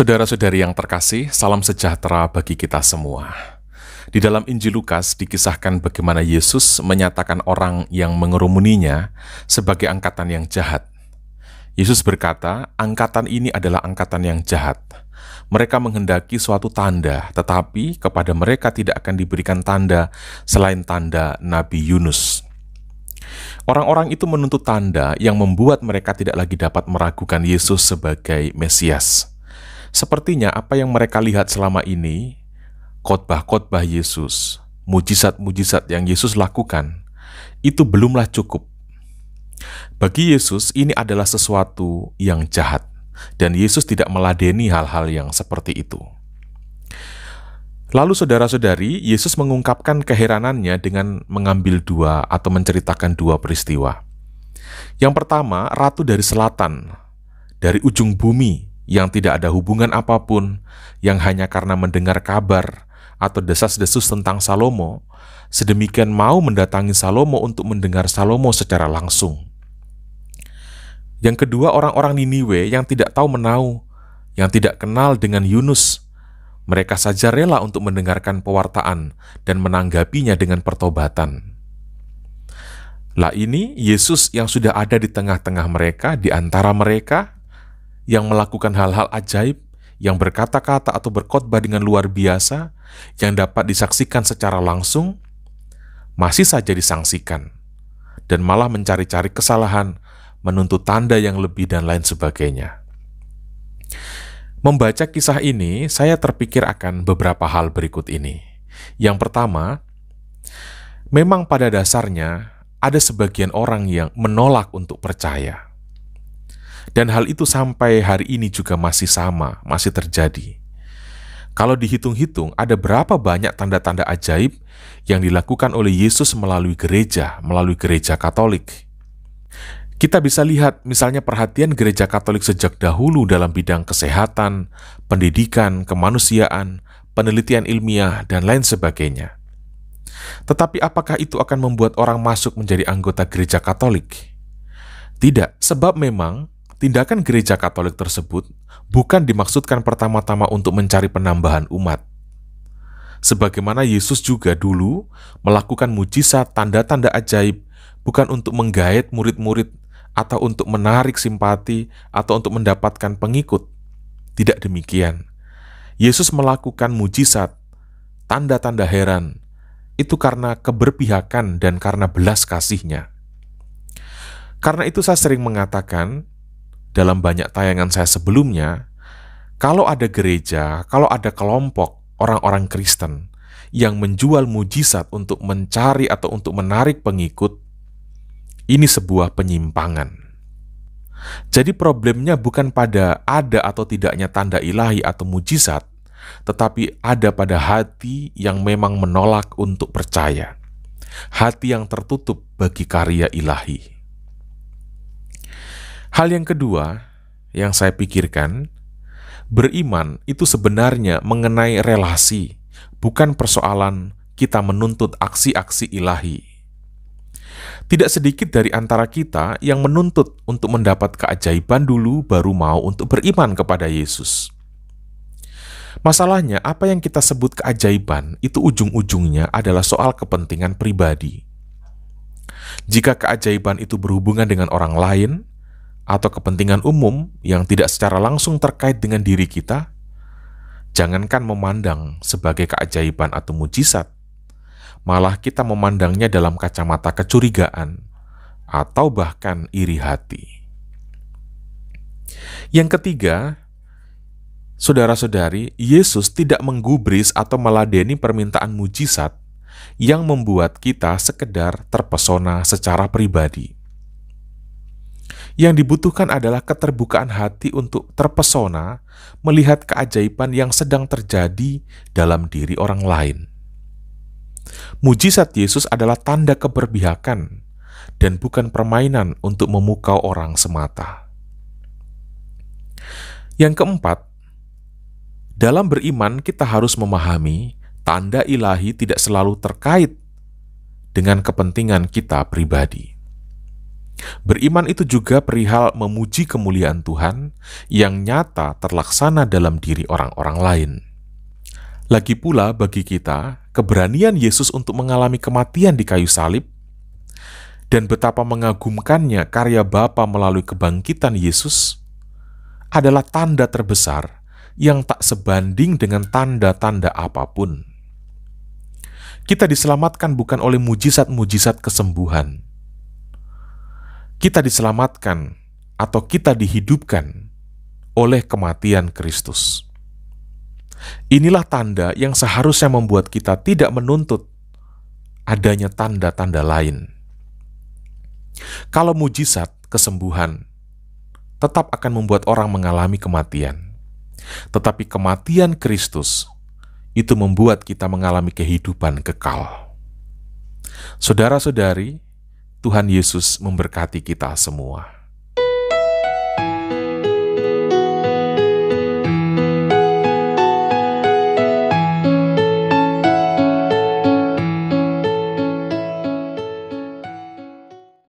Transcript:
Saudara-saudari yang terkasih, salam sejahtera bagi kita semua. Di dalam Injil Lukas dikisahkan bagaimana Yesus menyatakan orang yang mengerumuninya sebagai angkatan yang jahat. Yesus berkata, "Angkatan ini adalah angkatan yang jahat. Mereka menghendaki suatu tanda, tetapi kepada mereka tidak akan diberikan tanda selain tanda Nabi Yunus." Orang-orang itu menuntut tanda yang membuat mereka tidak lagi dapat meragukan Yesus sebagai Mesias. Sepertinya apa yang mereka lihat selama ini, khotbah-khotbah Yesus, mujizat-mujizat yang Yesus lakukan, itu belumlah cukup. Bagi Yesus, ini adalah sesuatu yang jahat, dan Yesus tidak meladeni hal-hal yang seperti itu. Lalu saudara-saudari, Yesus mengungkapkan keheranannya dengan mengambil dua atau menceritakan dua peristiwa. Yang pertama, ratu dari selatan, dari ujung bumi, yang tidak ada hubungan apapun, yang hanya karena mendengar kabar atau desas-desus tentang Salomo, sedemikian mau mendatangi Salomo untuk mendengar Salomo secara langsung. Yang kedua, orang-orang Niniwe yang tidak tahu menau, yang tidak kenal dengan Yunus, mereka saja rela untuk mendengarkan pewartaan dan menanggapinya dengan pertobatan. Lah ini Yesus yang sudah ada di tengah-tengah mereka, di antara mereka, yang melakukan hal-hal ajaib, yang berkata-kata atau berkhotbah dengan luar biasa, yang dapat disaksikan secara langsung, masih saja disangsikan, dan malah mencari-cari kesalahan, menuntut tanda yang lebih dan lain sebagainya. Membaca kisah ini, saya terpikir akan beberapa hal berikut ini. Yang pertama, memang pada dasarnya ada sebagian orang yang menolak untuk percaya dan hal itu sampai hari ini juga masih sama, masih terjadi. Kalau dihitung-hitung, ada berapa banyak tanda-tanda ajaib yang dilakukan oleh Yesus melalui gereja, melalui gereja Katolik. Kita bisa lihat, misalnya, perhatian gereja Katolik sejak dahulu dalam bidang kesehatan, pendidikan, kemanusiaan, penelitian ilmiah, dan lain sebagainya. Tetapi, apakah itu akan membuat orang masuk menjadi anggota gereja Katolik? Tidak, sebab memang tindakan gereja Katolik tersebut bukan dimaksudkan pertama-tama untuk mencari penambahan umat. Sebagaimana Yesus juga dulu melakukan mujizat tanda-tanda ajaib bukan untuk menggait murid-murid atau untuk menarik simpati atau untuk mendapatkan pengikut. Tidak demikian. Yesus melakukan mujizat, tanda-tanda heran, itu karena keberpihakan dan karena belas kasihnya. Karena itu saya sering mengatakan, dalam banyak tayangan saya sebelumnya, kalau ada gereja, kalau ada kelompok orang-orang Kristen yang menjual mujizat untuk mencari atau untuk menarik pengikut, ini sebuah penyimpangan. Jadi problemnya bukan pada ada atau tidaknya tanda ilahi atau mujizat, tetapi ada pada hati yang memang menolak untuk percaya. Hati yang tertutup bagi karya ilahi. Hal yang kedua yang saya pikirkan, beriman itu sebenarnya mengenai relasi, bukan persoalan kita menuntut aksi-aksi ilahi. Tidak sedikit dari antara kita yang menuntut untuk mendapat keajaiban dulu, baru mau untuk beriman kepada Yesus. Masalahnya, apa yang kita sebut keajaiban itu ujung-ujungnya adalah soal kepentingan pribadi. Jika keajaiban itu berhubungan dengan orang lain, atau kepentingan umum yang tidak secara langsung terkait dengan diri kita, jangankan memandang sebagai keajaiban atau mujizat, malah kita memandangnya dalam kacamata kecurigaan atau bahkan iri hati. Yang ketiga, saudara-saudari, Yesus tidak menggubris atau meladeni permintaan mujizat yang membuat kita sekedar terpesona secara pribadi yang dibutuhkan adalah keterbukaan hati untuk terpesona melihat keajaiban yang sedang terjadi dalam diri orang lain. Mujizat Yesus adalah tanda keberpihakan dan bukan permainan untuk memukau orang semata. Yang keempat, dalam beriman kita harus memahami tanda ilahi tidak selalu terkait dengan kepentingan kita pribadi. Beriman itu juga perihal memuji kemuliaan Tuhan yang nyata terlaksana dalam diri orang-orang lain. Lagi pula, bagi kita, keberanian Yesus untuk mengalami kematian di kayu salib dan betapa mengagumkannya karya Bapa melalui kebangkitan Yesus adalah tanda terbesar yang tak sebanding dengan tanda-tanda apapun. Kita diselamatkan bukan oleh mujizat-mujizat kesembuhan kita diselamatkan atau kita dihidupkan oleh kematian Kristus. Inilah tanda yang seharusnya membuat kita tidak menuntut adanya tanda-tanda lain. Kalau mujizat kesembuhan tetap akan membuat orang mengalami kematian, tetapi kematian Kristus itu membuat kita mengalami kehidupan kekal. Saudara-saudari, Tuhan Yesus memberkati kita semua.